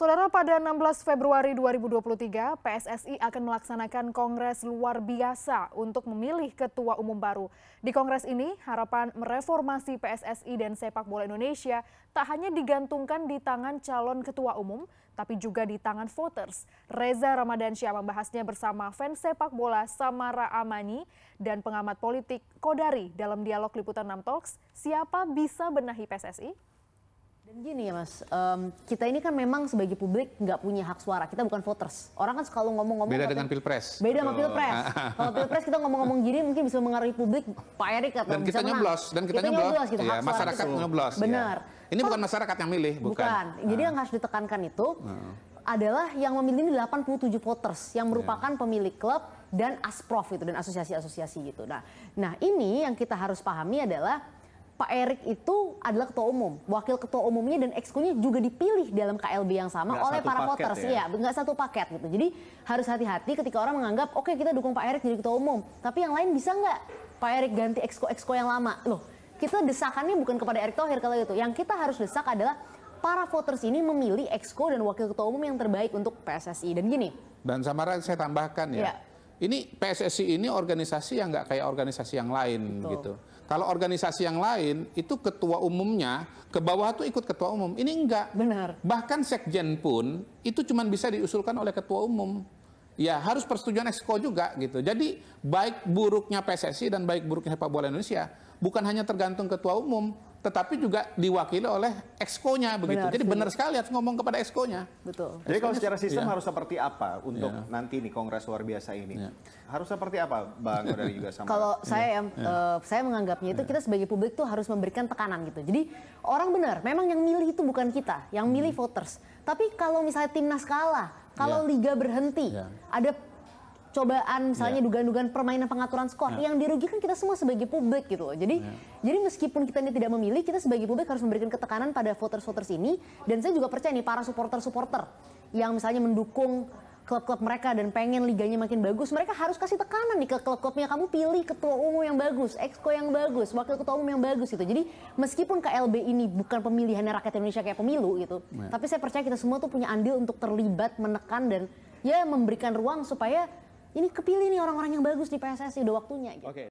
Saudara, pada 16 Februari 2023, PSSI akan melaksanakan Kongres Luar Biasa untuk memilih Ketua Umum baru. Di Kongres ini, harapan mereformasi PSSI dan sepak bola Indonesia tak hanya digantungkan di tangan calon Ketua Umum, tapi juga di tangan voters. Reza Ramadan Syah membahasnya bersama fans sepak bola Samara Amani dan pengamat politik Kodari dalam dialog Liputan 6 Talks, Siapa Bisa Benahi PSSI? Dan gini ya mas, um, kita ini kan memang sebagai publik nggak punya hak suara, kita bukan voters. Orang kan selalu ngomong-ngomong. Beda dengan pilpres. Beda sama pilpres. Kalau pilpres kita ngomong-ngomong gini mungkin bisa mengaruhi publik, Pak Erick. atau dan kita nyoblos, dan kita, kita nyoblos, gitu, ya, masyarakat nyoblos. Iya. Benar. Ya. Ini bukan masyarakat yang milih, bukan. bukan. Jadi ah. yang harus ditekankan itu nah. adalah yang memilih ini 87 voters yang iya. merupakan yeah. pemilik klub dan asprof itu dan asosiasi-asosiasi gitu. Nah, nah ini yang kita harus pahami adalah Pak Erik itu adalah ketua umum, wakil ketua umumnya dan ekskunya juga dipilih dalam KLB yang sama gak oleh para voters, ya, ya nggak satu paket gitu. Jadi harus hati-hati ketika orang menganggap, oke okay, kita dukung Pak Erik jadi ketua umum, tapi yang lain bisa nggak Pak Erik ganti exco-exco yang lama, loh. Kita desakannya bukan kepada Erick Thohir kalau itu, yang kita harus desak adalah para voters ini memilih exco dan wakil ketua umum yang terbaik untuk PSSI dan gini. Dan Samara saya tambahkan ya, ya. ini PSSI ini organisasi yang nggak kayak organisasi yang lain Betul. gitu kalau organisasi yang lain itu ketua umumnya ke bawah tuh ikut ketua umum. Ini enggak. Benar. Bahkan sekjen pun itu cuma bisa diusulkan oleh ketua umum ya harus persetujuan exco juga gitu. Jadi baik buruknya PSSI dan baik buruknya sepak bola Indonesia bukan hanya tergantung ketua umum, tetapi juga diwakili oleh exco-nya begitu. Benar, Jadi benar sekali harus ngomong kepada exco-nya. Betul. Jadi kalau secara sistem ya. harus seperti apa untuk ya. nanti nih kongres luar biasa ini? Ya. Harus seperti apa, Bang dari juga sama? Kalau saya yang uh, saya menganggapnya itu ya. kita sebagai publik tuh harus memberikan tekanan gitu. Jadi orang benar, memang yang milih itu bukan kita, yang milih hmm. voters. Tapi kalau misalnya timnas kalah, kalau ya. liga berhenti, ya. ada cobaan misalnya iya. dugaan-dugaan ya. permainan pengaturan skor ya. yang dirugikan kita semua sebagai publik gitu loh. Jadi ya. jadi meskipun kita ini tidak memilih, kita sebagai publik harus memberikan ketekanan pada voters-voters ini dan saya juga percaya nih para supporter-supporter yang misalnya mendukung klub-klub mereka dan pengen liganya makin bagus, mereka harus kasih tekanan nih ke klub-klubnya. Kamu pilih ketua umum yang bagus, exco yang bagus, wakil ketua umum yang bagus gitu. Jadi meskipun KLB ini bukan pemilihan rakyat Indonesia kayak pemilu gitu, nah. tapi saya percaya kita semua tuh punya andil untuk terlibat menekan dan ya memberikan ruang supaya ini kepilih nih orang-orang yang bagus di PSSI udah waktunya gitu. Okay.